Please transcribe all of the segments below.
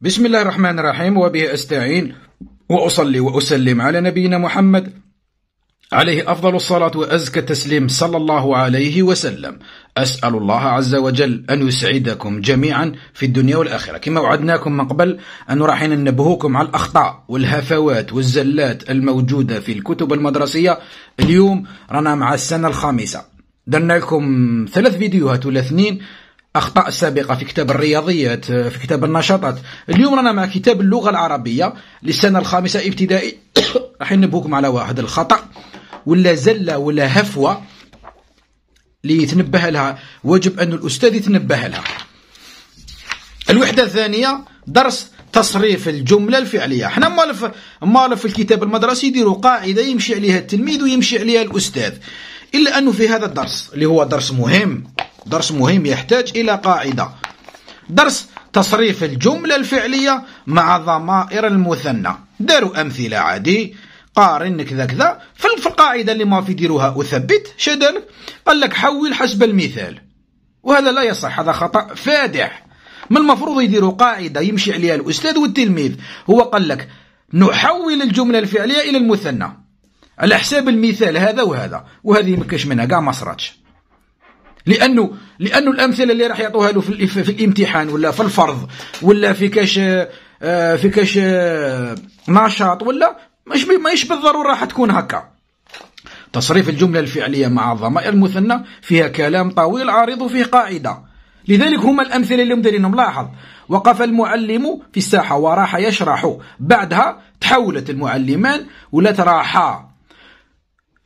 بسم الله الرحمن الرحيم وبه أستعين وأصلي وأسلم على نبينا محمد عليه أفضل الصلاة وأزكى التسليم صلى الله عليه وسلم أسأل الله عز وجل أن يسعدكم جميعا في الدنيا والآخرة كما وعدناكم من قبل أن راح ننبهوكم على الأخطاء والهفوات والزلات الموجودة في الكتب المدرسية اليوم رانا مع السنة الخامسة درنا لكم ثلاث فيديوهات ولا اثنين اخطاء سابقه في كتاب الرياضيات في كتاب النشاطات اليوم رانا مع كتاب اللغه العربيه للسنه الخامسه ابتدائي راح نبهوكم على واحد الخطا ولا زله ولا هفوه اللي يتنبه لها واجب ان الاستاذ يتنبه لها الوحده الثانيه درس تصريف الجمله الفعليه حنا مالف مالف في الكتاب المدرسي يديروا قاعده يمشي عليها التلميذ ويمشي عليها الاستاذ الا انه في هذا الدرس اللي هو درس مهم درس مهم يحتاج إلى قاعدة درس تصريف الجملة الفعلية مع ضمائر المثنى داروا أمثلة عادي قارن كذا كذا في القاعدة اللي ما في ديروها أثبت شدل قال لك حول حسب المثال وهذا لا يصح هذا خطأ فادح من المفروض يديروا قاعدة يمشي عليها الأستاذ والتلميذ هو قال لك نحول الجملة الفعلية إلى المثنى على حساب المثال هذا وهذا وهذه ما منها كاع ما صراتش لانه لانه الامثله اللي راح يعطوها له في, في الامتحان ولا في الفرض ولا في كاش آه، في كاش آه، نشاط ولا مش ماهيش بالضروره راح تكون هكا تصريف الجمله الفعليه مع الضمائر المثنى فيها كلام طويل عريض وفيه قاعده لذلك هما الامثله اللي مديرينهم لاحظ وقف المعلم في الساحه وراح يشرح بعدها تحولت المعلمان ولا راحا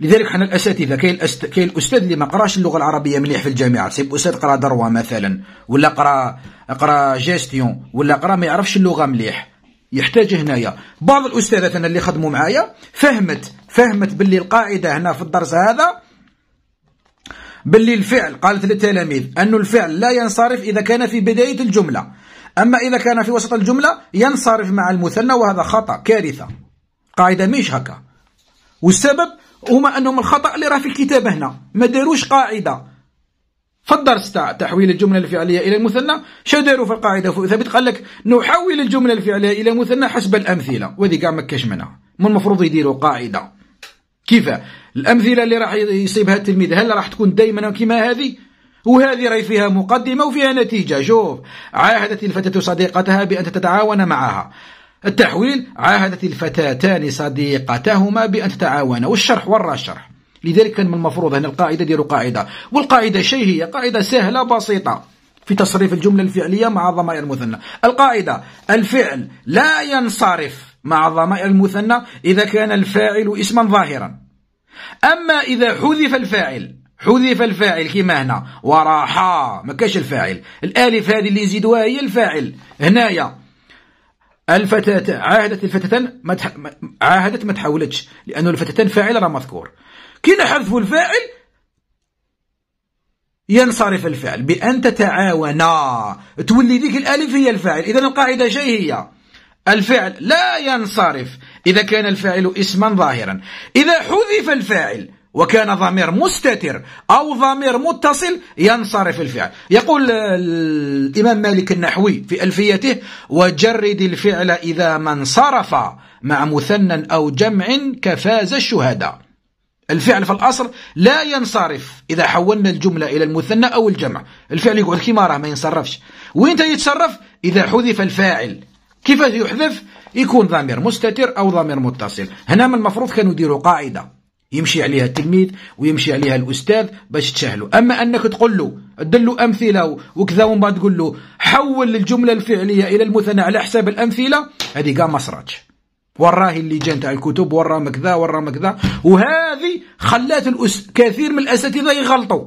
لذلك حنا الاساتذه كاين الأست... كاين الاستاذ اللي ما قراش اللغه العربيه مليح في الجامعه سيب استاذ قرا دروا مثلا ولا قرا قرا جيستيون ولا قرا ما يعرفش اللغه مليح يحتاج هنايا بعض الاستاذات انا اللي خدموا معايا فهمت فهمت باللي القاعده هنا في الدرس هذا باللي الفعل قالت للتلاميذ أن الفعل لا ينصرف إذا كان في بداية الجملة أما إذا كان في وسط الجملة ينصرف مع المثنى وهذا خطأ كارثة قاعدة مش هكا والسبب هما انهم الخطا اللي راه في الكتابه هنا ما داروش قاعده في الدرس تاع تحويل الجمله الفعليه الى المثنى شنو داروا في القاعده ثابت قال لك نحول الجمله الفعليه الى مثنى حسب الامثله وهذي كاع ما كاش منها من المفروض يديروا قاعده كيف الامثله اللي راح يصيبها التلميذ هل راح تكون دائما كما هذه وهذه راهي فيها مقدمة وفيها نتيجة شوف عاهدت الفتاة صديقتها بأن تتعاون معها التحويل عاهدت الفتاتان صديقتهما بأن تتعاونا والشرح ورا الشرح لذلك كان من المفروض أن القاعدة ديروا قاعدة والقاعدة شيء هي قاعدة سهلة بسيطة في تصريف الجملة الفعلية مع ضمائر المثنى القاعدة الفعل لا ينصرف مع ضمائر المثنى إذا كان الفاعل اسما ظاهرا أما إذا حذف الفاعل حذف الفاعل كما هنا وراحا ما كاش الفاعل الالف هذه اللي نزيدوها هي الفاعل هنايا الفتاة عاهدت الفتاتان ما تح... عاهدت ما تحولتش لأنه الفتاتان فاعل راه مذكور كي نحذف الفاعل ينصرف الفعل بأن تتعاونا تولي ذيك الألف هي الفاعل إذا القاعدة شيء الفعل لا ينصرف إذا كان الفاعل اسما ظاهرا إذا حذف الفاعل وكان ضمير مستتر أو ضمير متصل ينصرف الفعل يقول الإمام مالك النحوي في ألفيته وجرد الفعل إذا ما انصرف مع مثنى أو جمع كفاز الشهداء الفعل في الأصل لا ينصرف إذا حولنا الجملة إلى المثنى أو الجمع الفعل يقعد كيما راه ما ينصرفش وين يتصرف إذا حذف الفاعل كيفاش يحذف يكون ضمير مستتر أو ضمير متصل هنا من المفروض كانوا يديروا قاعدة يمشي عليها التلميذ ويمشي عليها الاستاذ باش تشاهلو اما انك تقول له دلو امثله وكذا ومن بعد تقول له حول الجمله الفعليه الى المثنى على حساب الامثله هذه قام مصراتش وراه اللي اللجان تاع الكتب وراه مكذا وراه مكذا وهذه خلات الأس... كثير من الاساتذه يغلطوا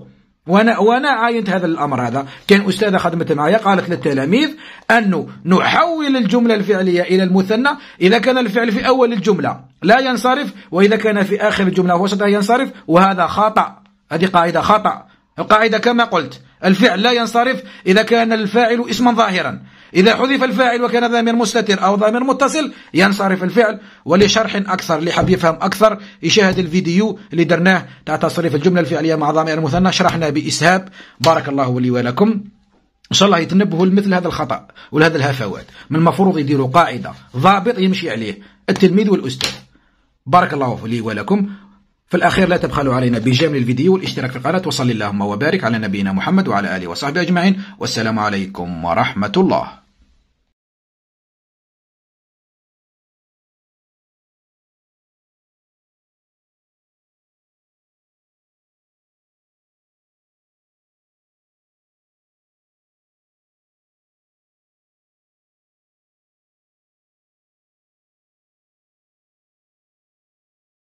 وانا وانا عاينت هذا الامر هذا كان استاذه خدمت معايا قالت للتلاميذ انه نحول الجمله الفعليه الى المثنى اذا كان الفعل في اول الجمله لا ينصرف واذا كان في اخر الجمله وسطها ينصرف وهذا خطا هذه قاعده خطا القاعده كما قلت الفعل لا ينصرف اذا كان الفاعل اسما ظاهرا إذا حذف الفاعل وكان ضمير مستتر أو ضمير متصل ينصرف الفعل ولشرح أكثر اللي حاب يفهم أكثر يشاهد الفيديو اللي درناه تاع تصريف الجملة الفعلية مع ضمير المثنى شرحنا بإسهاب بارك الله لي ولكم ان شاء الله يتنبهوا لمثل هذا الخطا ولهذا الهفوات من المفروض يديروا قاعده ضابط يمشي عليه التلميذ والاستاذ بارك الله لي ولكم في الأخير لا تبخلوا علينا بجمل الفيديو والاشتراك في القناة وصلي اللهم وبارك على نبينا محمد وعلى آله وصحبه أجمعين والسلام عليكم ورحمة الله